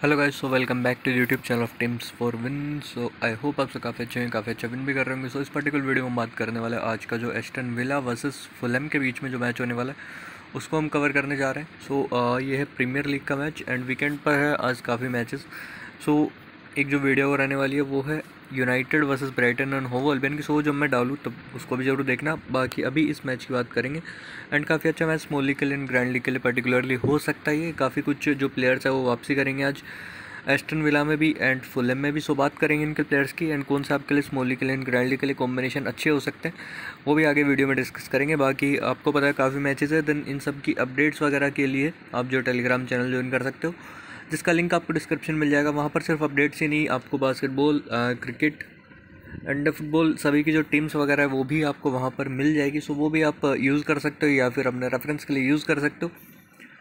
hello guys so welcome back to YouTube channel of Teams for Win so I hope आप सब काफ़ी अच्छे हैं काफ़ी अच्छा विन भी कर रहे होंगे सो so, इस पर्टिकुलर वीडियो में बात करने वाले आज का जो एस्टन विला वर्सेस फुलम के बीच में जो मैच होने वाला है उसको हम कवर करने जा रहे हैं सो so, ये है प्रीमियर लीग का मैच एंड वीकेंड पर है आज काफ़ी मैचेस सो so, एक जो वीडियो रहने वाली है वो है United versus Brighton and Hove Albion की सो जब मैं डालूँ तब उसको भी ज़रूर देखना बाकी अभी इस मैच की बात करेंगे एंड काफ़ी अच्छा मैच स्मॉल लीग के लिए ग्रैंड लीग के लिए पर्टिकुलरली हो सकता है काफ़ी कुछ जो प्लेयर्स है वो वापसी करेंगे आज एस्टन विला में भी एंड फुलम में भी सो बात करेंगे इनके प्लेयर्स की एंड कौन सा आपके लिए स्मॉल लीग के लिए एंड ग्रैंड लीग के लिए कॉम्बिनेशन अच्छे हो सकते हैं वो भी आगे वीडियो में डिस्कस करेंगे बाकी आपको पता है काफ़ी मैचेज है देन इन सब की अपडेट्स वगैरह के लिए आप जो टेलीग्राम चैनल ज्वाइन कर सकते हो जिसका लिंक आपको डिस्क्रिप्शन मिल जाएगा वहाँ पर सिर्फ अपडेट्स ही नहीं आपको बास्केटबॉल क्रिकेट एंड फुटबॉल सभी की जो टीम्स वगैरह है वो भी आपको वहाँ पर मिल जाएगी सो वो भी आप यूज़ कर सकते हो या फिर अपने रेफरेंस के लिए यूज़ कर सकते हो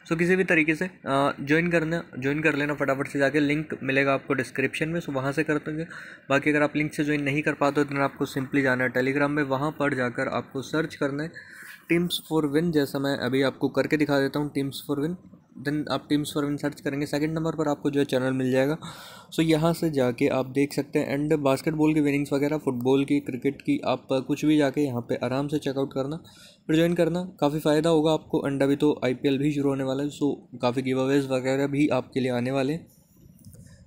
सो किसी भी तरीके से ज्वाइन करना ज्वाइन कर लेना फटाफट से जाके लिंक मिलेगा आपको डिस्क्रिप्शन में सो वहाँ से कर देंगे बाकी अगर आप लिंक से ज्वाइन नहीं कर पाते हो तो आपको सिंपली जाना है टेलीग्राम में वहाँ पर जाकर आपको सर्च करना है टीम्स फॉर विन जैसा मैं अभी आपको करके दिखा देता हूँ टीम्स फॉर विन देन आप टीम्स फॉर विन सर्च करेंगे सेकंड नंबर पर आपको जो है चैनल मिल जाएगा सो so, यहाँ से जाके आप देख सकते हैं एंड बास्केटबॉल की विनिंग्स वगैरह फुटबॉल की क्रिकेट की आप कुछ भी जाके यहाँ पे आराम से चेकआउट करना फिर ज्वाइन करना काफ़ी फ़ायदा होगा आपको एंड अभी तो आई भी शुरू होने वाला है सो so, काफ़ी गिव अवेज वगैरह भी आपके लिए आने वाले हैं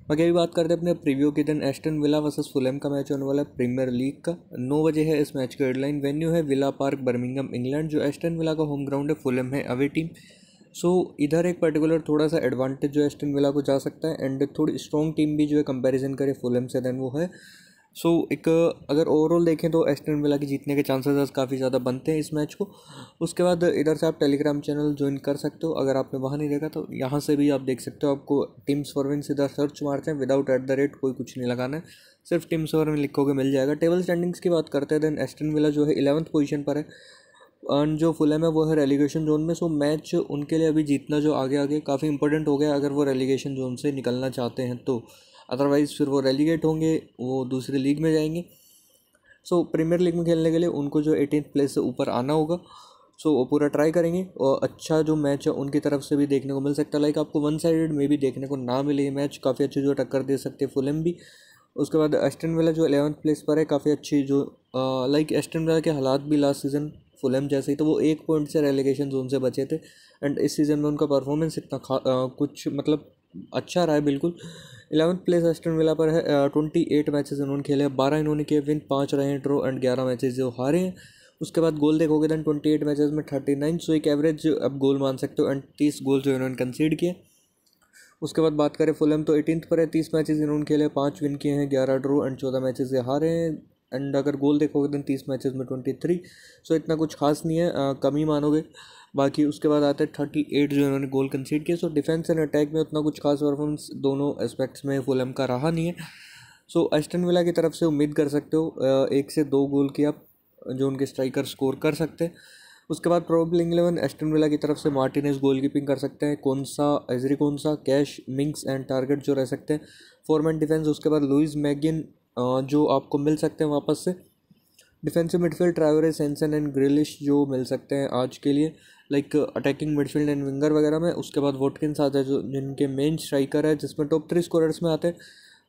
बाकी अभी बात करते हैं अपने प्रीव्यू के दिन एस्टन विला वर्सेस फुलेम का मैच होने वाला है प्रीमियर लीग का नौ बजे है इस मैच की हेडलाइन वेन्यू है विला पार्क बर्मिंगम इंग्लैंड जो एस्टन विला का होम ग्राउंड है फुलेम है अवे टीम सो so, इधर एक पर्टिकुलर थोड़ा सा एडवांटेज जो है एस्टन विला को जा सकता है एंड थोड़ी स्ट्रॉन्ग टीम भी जो है कंपैरिजन करे फुलम से देन वो है सो so, एक अगर ओवरऑल देखें तो एस्टन विला के जीतने के चांसेस आज काफ़ी ज़्यादा बनते हैं इस मैच को उसके बाद इधर से आप टेलीग्राम चैनल ज्वाइन कर सकते हो अगर आपने वहाँ नहीं देखा तो यहाँ से भी आप देख सकते हो आपको टीम्स फॉर विन सीधा सर्च मारते हैं विदाउट एट द रेट कोई कुछ नहीं लगाना है सिर्फ टीम्स फॉर विन लिखोगे मिल जाएगा टेबल स्टैंडिंग्स की बात करते हैं देन एस्टन विला जो है इलेवंथ पोजिशन पर है अर्न जो फुलम है वो है रेलीगेशन जोन में सो मैच उनके लिए अभी जीतना जो आगे आगे काफ़ी इंपॉर्टेंट हो गया अगर वो रेलीगेशन जोन से निकलना चाहते हैं तो अदरवाइज़ फिर वो रेलीगेट होंगे वो दूसरी लीग में जाएंगे सो प्रीमियर लीग में खेलने के लिए उनको जो एटीन प्लेस से ऊपर आना होगा सो वो पूरा ट्राई करेंगे और अच्छा जो मैच है उनकी तरफ से भी देखने को मिल सकता है लाइक आपको वन साइड में भी देखने को ना मिले ये मैच काफ़ी अच्छी जो टक्कर दे सकते हैं फुलम भी उसके बाद एस्टन वेला जो एलेवंथ प्लेस पर है काफ़ी अच्छी जो लाइक एस्टन वेला के हालात भी लास्ट सीज़न फुलम जैसे ही तो वो एक पॉइंट से रेलिगेशन जोन से बचे थे एंड इस सीज़न में उनका परफॉर्मेंस इतना खा आ, कुछ मतलब अच्छा रहा है बिल्कुल इलेवंथ प्लेस एस्टन विला पर है ट्वेंटी एट मैचेज़ इन्होंने खेले बारह इन्होंने किए विन पाँच रहे हैं ड्रो एंड ग्यारह मैचेज जो हारे हैं उसके बाद गोल देखोगे दैन ट्वेंटी एट मैचेज में थर्टी नाइन सो एक एवरेज अब गोल मान सकते हो एंड तीस गोल जो इन्होंने कंसीड किए उसके बाद बात करें फुलम तो एटीनथ पर है तीस मैचेज इन्होंने खेले पाँच विन किए हैं ग्यारह ड्रो एंड चौदह मैचेज ये हारे हैं एंड अगर गोल देखोगे दिन तो तीस मैचेस में ट्वेंटी थ्री सो इतना कुछ खास नहीं है आ, कम ही मानोगे बाकी उसके बाद आते हैं थर्टी एट जो इन्होंने गोल कंसीड किया सो डिफेंस एंड अटैक में उतना कुछ खास परफॉर्मेंस दोनों एस्पेक्ट्स में एम का रहा नहीं है सो एस्टन विला की तरफ से उम्मीद कर सकते हो एक से दो गोल की आप जो उनके स्ट्राइकर स्कोर कर सकते हैं उसके बाद प्रोबेबली इलेवन एस्टन विला की तरफ से मार्टिनेस गोल कीपिंग कर सकते हैं कौन सा एजरी कौन सा कैश मिंग्स एंड टारगेट जो रह सकते हैं फोरमैन डिफेंस उसके बाद लुइस मैगिन जो आपको मिल सकते हैं वापस से डिफेंसिव मिडफील्ड ट्राइवर सेंसन एंड ग्रिलिश जो मिल सकते हैं आज के लिए like attacking midfield and winger वगैरह में उसके बाद वोटकिंस आता है जो जिनके मेन स्ट्राइकर है जिसमें टॉप थ्री स्कोरर्स में आते हैं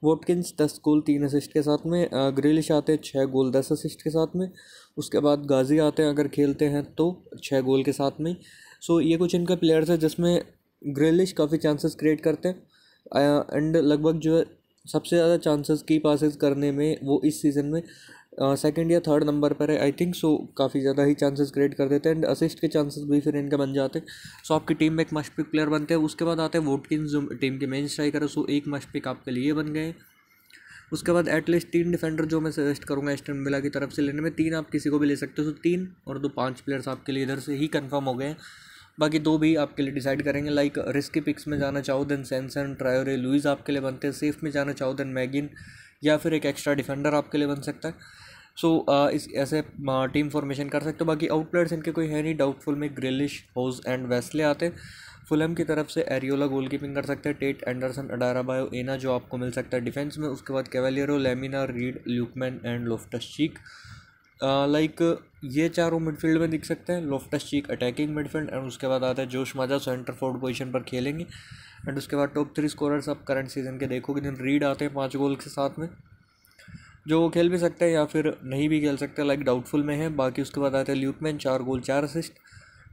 वोटकिंस दस गोल तीन असिस्ट के साथ में ग्रिलिश आते हैं छः गोल दस असिस्ट के साथ में उसके बाद गाजी आते हैं अगर खेलते हैं तो छः गोल के साथ में सो ये कुछ इनका प्लेयर्स है जिसमें ग्रिलिश काफ़ी चांसेस क्रिएट करते हैं एंड लगभग जो है सबसे ज़्यादा चांसेस की पासिस करने में वो इस सीज़न में सेकंड या थर्ड नंबर पर है आई थिंक सो काफ़ी ज़्यादा ही चांसेस क्रिएट कर देते हैं एंड असिस्ट के चांसेस भी फिर इनके बन जाते हैं सो आपकी टीम में एक मशपिक प्लेयर बनते हैं उसके बाद आते हैं वोटकिन जो टीम के मेन स्ट्राइकर है सो एक मशपिक आपके लिए बन गए उसके बाद एटलीस्ट तीन डिफेंडर जो मैं सजेस्ट करूँगा एस्टन बिला की तरफ से लेने में तीन आप किसी को भी ले सकते हो सो तो तीन और दो पाँच प्लेयर्स आपके लिए इधर से ही कन्फर्म हो गए हैं बाकी दो भी आपके लिए डिसाइड करेंगे लाइक रिस्की पिक्स में जाना चाहो देन सैनसन ट्रायोरे लुइस आपके लिए बनते हैं सेफ में जाना चाहो देन मैगिन या फिर एक एक्स्ट्रा डिफेंडर आपके लिए बन सकता है सो so, इस ऐसे टीम फॉर्मेशन कर सकते हो बाकी आउटप्लेयर्स इनके कोई है नहीं डाउटफुल में ग्रिलिश होज एंड वेस्ले आते हैं फुलम की तरफ से एरियोला गोलकीपिंग कर सकते हैं Tete Andersen Adarabioyo Aina जो आपको मिल सकता है डिफेंस में उसके बाद Cavaleiro Lemina Reed Lookman and Loftus Cheek like ये चारों मिडफील्ड में दिख सकते हैं Loftus Cheek attacking midfield and उसके बाद आता है जोश माजा सेंटर फोर्ड पोजीशन पर खेलेंगे एंड उसके बाद टॉप थ्री स्कोरर्स आप करंट सीजन के देखोगे दिन रीड आते हैं पाँच गोल के साथ में जो वो खेल भी सकते हैं या फिर नहीं भी खेल सकते लाइक डाउटफुल में है बाकी उसके बाद आते हैं ल्यूकमैन चार गोल चार असिस्ट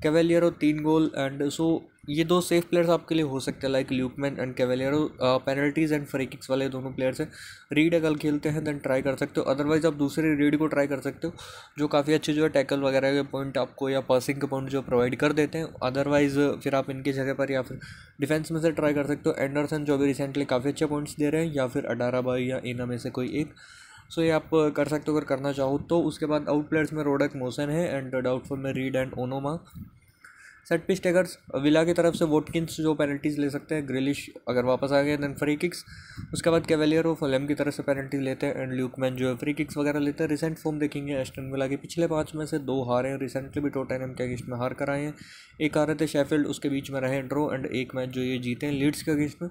कैवेलियरो तीन गोल एंड सो ये दो सेफ प्लेयर्स आपके लिए हो सकते हैं like Lookman and Cavaleiro penalties and free kicks वाले दोनों प्लेयर्स हैं रीड अगर खेलते हैं देन ट्राई कर सकते हो अदरवाइज आप दूसरे रीड को ट्राई कर सकते हो जो काफ़ी अच्छे जो है टैकल वगैरह के पॉइंट आपको या पासिंग के पॉइंट जो प्रोवाइड कर देते हैं अदरवाइज फिर आप इनकी जगह पर या फिर डिफेंस में से ट्राई कर सकते हो एंडरसन जो भी रिसेंटली काफ़ी अच्छे पॉइंट्स दे रहे हैं या फिर अडारा बाई या इना में से कोई एक सो ये आप कर सकते हो अगर करना चाहो तो उसके बाद आउट प्लेयर्स में रोडक मोसन है एंड डाउटफुल में Reed and Onomah set piece takers Villa की तरफ से वोटकिंस जो पेनल्टीज़ ले सकते हैं ग्रिलिश अगर वापस आ गए देन फ्री किक्स उसके बाद कैवेलियर ऑफ फलेम की तरफ से पेनल्टी लेते हैं एंड ल्यूकमैन जो है फ्री किक्स वगैरह लेते हैं रिसेंट फॉर्म देखेंगे एस्टन विला के पिछले पाँच में से दो हारे हैं रिसेंटली भी एम के अगेंस्ट में हार कर आए हैं एक हारे थे शेफील्ड उसके बीच में रहे ड्रो एंड एक मैच जो ये जीते हैं लीड्स के अगेंस्ट में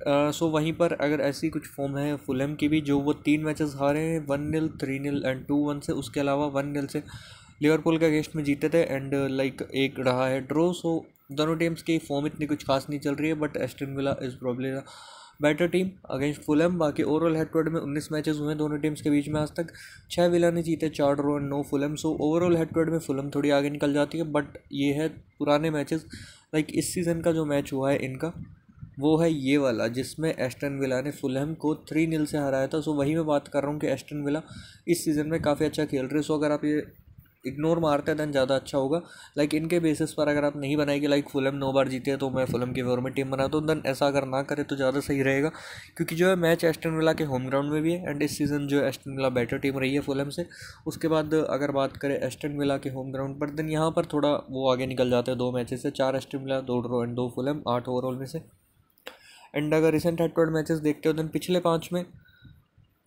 सो uh, so वहीं पर अगर ऐसी कुछ फॉर्म है फुलम की भी जो वो तीन मैचेस हारे हैं one nil three nil and two one से उसके अलावा वन नील से लिवरपूल के अगेंस्ट में जीते थे एंड लाइक like, एक रहा है ड्रो सो दोनों टीम्स की फॉर्म इतनी कुछ खास नहीं चल रही है but Aston Villa is probably better team against Fulham बाकी ओवरऑल हेड टू हेड में उन्नीस मैचेस हुए हैं दोनों टीम्स के बीच में आज तक छः विला ने जीते चार draw and no Fulham so overall head to head में फुलम थोड़ी आगे निकल जाती है बट ये है पुराने मैचेस लाइक like इस सीज़न का जो मैच हुआ है इनका वो है ये वाला जिसमें एस्टन विला ने फुलहम को थ्री नील से हराया था सो वही मैं बात कर रहा हूँ कि एस्टन विला इस सीज़न में काफ़ी अच्छा खेल रहे सो अगर आप ये इग्नोर मारते हैं दैन ज़्यादा अच्छा होगा लाइक इनके बेसिस पर अगर आप नहीं बनाएंगे लाइक फुलम नौ बार जीते तो मैं फुलम के फेवर में टीम बनाता हूँ देन ऐसा अगर ना करें तो ज़्यादा सही रहेगा क्योंकि जो है मैच एस्टन विला के होम ग्राउंड में भी है एंड इस सीज़न जो एस्टन विला बेटर टीम रही है फुलम से उसके बाद अगर बात करें एस्टन विला के होम ग्राउंड पर देन यहाँ पर थोड़ा वो आगे निकल जाते हैं दो मैचेस से चार एस्टन विला दो ड्रो एंड दो फुलम आठ ओवरऑल में से एंड अगर recent head to head matches देखते हो दिन पिछले पाँच में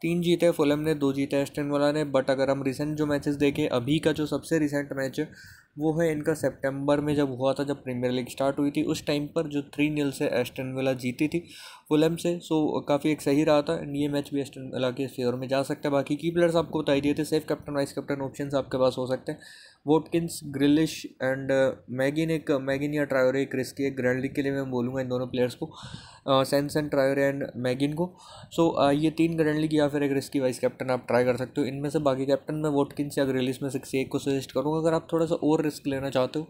तीन जीते फुलम ने दो जीते है एस्टन वाला ने बट अगर हम रिसेंट जो मैचेस देखें अभी का जो सबसे रिसेंट मैच है वो है इनका सितंबर में जब हुआ था जब प्रीमियर लीग स्टार्ट हुई थी उस टाइम पर जो थ्री नील से एस्टन जीती थी फुलम से सो काफ़ी एक सही रहा था एंड ये मैच भी एस्टन के फेवर में जा सकता है बाकी की प्लेयर्स आपको बताई दिए थे safe captain vice captain option आपके पास हो सकते हैं वोटकिंस ग्रिलिश एंड मैगिन एक मैगिन या ट्रायोरे एक रिस्की एक ग्रैंड लीग के लिए मैं बोलूँगा इन दोनों प्लेयर्स को एंड ट्रायोरे एंड मैगिन को सो so, uh, ये तीन ग्रैंड लीग या फिर एक रिस्की वाइस कैप्टन आप ट्राई कर सकते हो इनमें से बाकी कैप्टन मैं वोटकिंस या ग्रिलिश में सिक्स एक को सजेस्ट करूँगा अगर आप थोड़ा सा और रिस्क लेना चाहते हो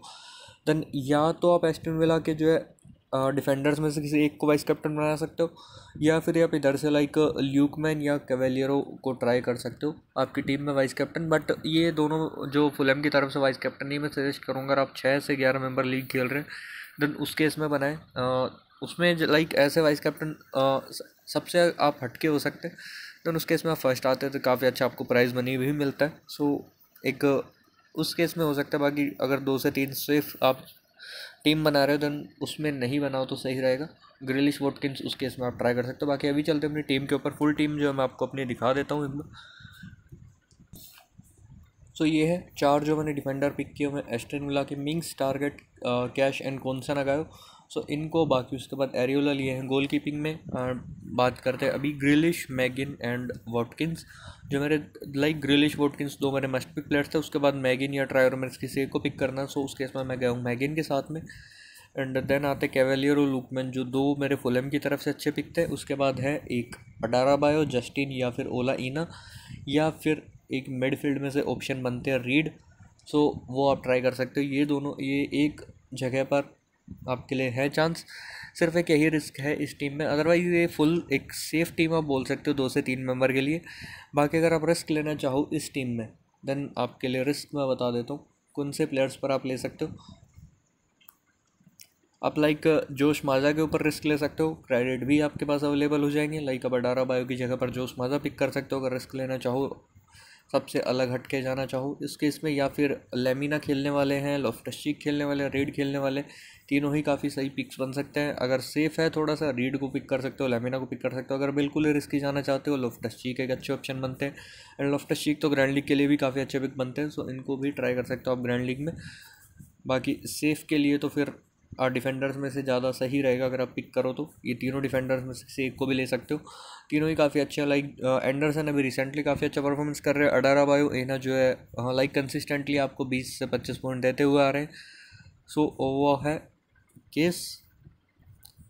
देन या तो आप एस्टन विला के जो है डिफेंडर्स में से किसी एक को वाइस कैप्टन बना सकते हो या फिर आप इधर से लाइक ल्यूकमैन या कैवेलियरो को ट्राई कर सकते हो आपकी टीम में वाइस कैप्टन बट ये दोनों जो फुलम की तरफ से वाइस कैप्टन ही मैं सजेस्ट करूँगा आप छः से ग्यारह मेंबर लीग खेल रहे हैं देन उस केस में बनाएं उसमें लाइक ऐसे वाइस कैप्टन सबसे आप हटके हो सकते हैं देन उस केस में आप फर्स्ट आते हैं तो काफ़ी अच्छा आपको प्राइज़ मनी भी मिलता है सो एक उस केस में हो सकता है बाकी अगर दो से तीन सिर्फ आप टीम बना रहे हो देन उसमें नहीं बनाओ तो सही रहेगा ग्रिलिश वोटकिंस उस केस में आप ट्राई कर सकते हो बाकी अभी चलते अपनी टीम के ऊपर फुल टीम जो है मैं आपको अपनी दिखा देता हूँ एक सो ये है चार जो मैंने डिफेंडर पिक किए हुए एस्टन मिला के मिंग्स टारगेट कैश एंड कौन सा लगाए सो इनको बाकी उसके बाद एरियोला लिए हैं गोल कीपिंग में और बात करते हैं अभी ग्रिलिश मैगिन एंड वॉटकिंस जो मेरे लाइक ग्रिलिश वॉटकिंस दो मेरे मस्ट पिक प्लेयर्स थे उसके बाद मैगिन या ट्रायर मेरे किसी को पिक करना सो उस केस में मैं गया हूँ मैगिन के साथ में एंड देन आते कैवेलियर और लुकमैन जो दो मेरे फुलम की तरफ से अच्छे पिक थे उसके बाद है एक अडारा बायो जस्टिन या फिर ओला इना या फिर एक मिडफील्ड में से ऑप्शन बनते हैं रीड सो so, वो आप ट्राई कर सकते हो ये दोनों ये एक जगह पर आपके लिए है चांस सिर्फ एक यही रिस्क है इस टीम में अदरवाइज ये फुल एक सेफ़ टीम आप बोल सकते हो दो से तीन मेंबर के लिए बाकी अगर आप रिस्क लेना चाहो इस टीम में देन आपके लिए रिस्क मैं बता देता हूँ कौन से प्लेयर्स पर आप ले सकते हो आप लाइक uh, जोश माजा के ऊपर रिस्क ले सकते हो क्रेडिट भी आपके पास अवेलेबल हो जाएंगे लाइक अब अडारा बायो की जगह पर जोश माजा पिक कर सकते हो अगर रिस्क लेना चाहो सबसे अलग हट के जाना चाहो इस केस में या फिर लेमिना खेलने वाले हैं चीक खेलने वाले हैं रेड खेलने वाले तीनों ही काफ़ी सही पिक्स बन सकते हैं अगर सेफ़ है थोड़ा सा रीड को पिक कर सकते हो लेमिना को पिक कर सकते हो अगर बिल्कुल ही रिस्की जाना चाहते हो चीक एक अच्छे ऑप्शन बनते हैं एंड चीक तो ग्रैंड लीग के लिए भी काफ़ी अच्छे पिक बनते हैं सो इनको भी ट्राई कर सकते हो आप ग्रैंड लीग में बाकी सेफ़ के लिए तो फिर और डिफेंडर्स में से ज़्यादा सही रहेगा अगर आप पिक करो तो ये तीनों डिफेंडर्स में से एक को भी ले सकते हो तीनों ही काफ़ी अच्छे हैं लाइक एंडरसन uh, अभी रिसेंटली काफ़ी अच्छा परफॉर्मेंस कर रहे हैं अडारा बायो एना जो है लाइक uh, कंसिस्टेंटली आपको बीस से पच्चीस पॉइंट देते हुए आ रहे हैं सो वो है केस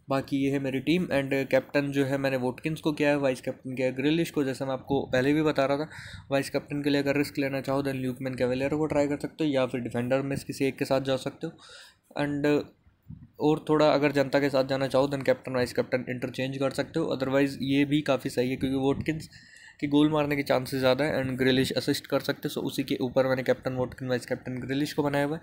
बाकी ये है मेरी टीम एंड कैप्टन जो है मैंने वोटकिंस को किया है वाइस कैप्टन किया है ग्रिलिश को जैसे मैं आपको पहले भी बता रहा था वाइस कैप्टन के लिए अगर रिस्क लेना चाहो देन ल्यूकमैन कैवेलियर को ट्राई कर सकते हो या फिर डिफेंडर में किसी एक के साथ जा सकते हो एंड और थोड़ा अगर जनता के साथ जाना चाहो then captain vice captain interchange कर सकते हो अदरवाइज़ ये भी काफ़ी सही है क्योंकि वोटकिंस के गोल मारने के चांसेस ज़्यादा है एंड ग्रिलिश असिस्ट कर सकते हो सो उसी के ऊपर मैंने captain Watkins vice captain Grealish को बनाया हुआ है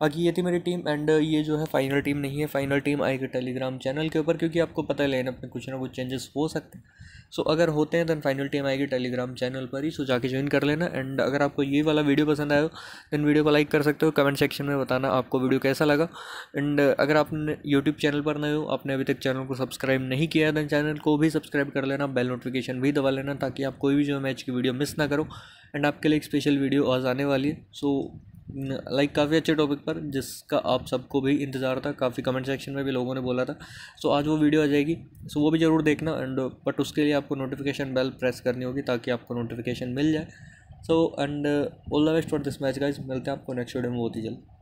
बाकी ये थी मेरी टीम एंड ये जो है फाइनल टीम नहीं है फाइनल टीम आएगी टेलीग्राम चैनल के ऊपर क्योंकि आपको पता है लाइनअप अपने कुछ ना कुछ चेंजेस हो सकते हैं सो अगर होते हैं देन फाइनल टीम आएगी टेलीग्राम चैनल पर ही सो जाके ज्वाइन कर लेना एंड अगर आपको ये वाला वीडियो पसंद आया हो देन वीडियो को लाइक कर सकते हो कमेंट सेक्शन में बताना आपको वीडियो कैसा लगा एंड अगर आपने यूट्यूब चैनल पर नए हो आपने अभी तक चैनल को सब्सक्राइब नहीं किया है देन चैनल को भी सब्सक्राइब कर लेना बेल नोटिफिकेशन भी दबा लेना ताकि आप कोई भी जो मैच की वीडियो मिस ना करो एंड आपके लिए एक स्पेशल वीडियो आज आने वाली है सो लाइक काफ़ी अच्छे टॉपिक पर जिसका आप सबको भी इंतज़ार था काफ़ी कमेंट सेक्शन में भी लोगों ने बोला था सो आज वो वीडियो आ जाएगी सो वो भी ज़रूर देखना एंड बट उसके लिए आपको नोटिफिकेशन बेल प्रेस करनी होगी ताकि आपको नोटिफिकेशन मिल जाए so and all the best for this match guys मिलते हैं आपको नेक्स्ट वीडियो में बहुत ही जल्द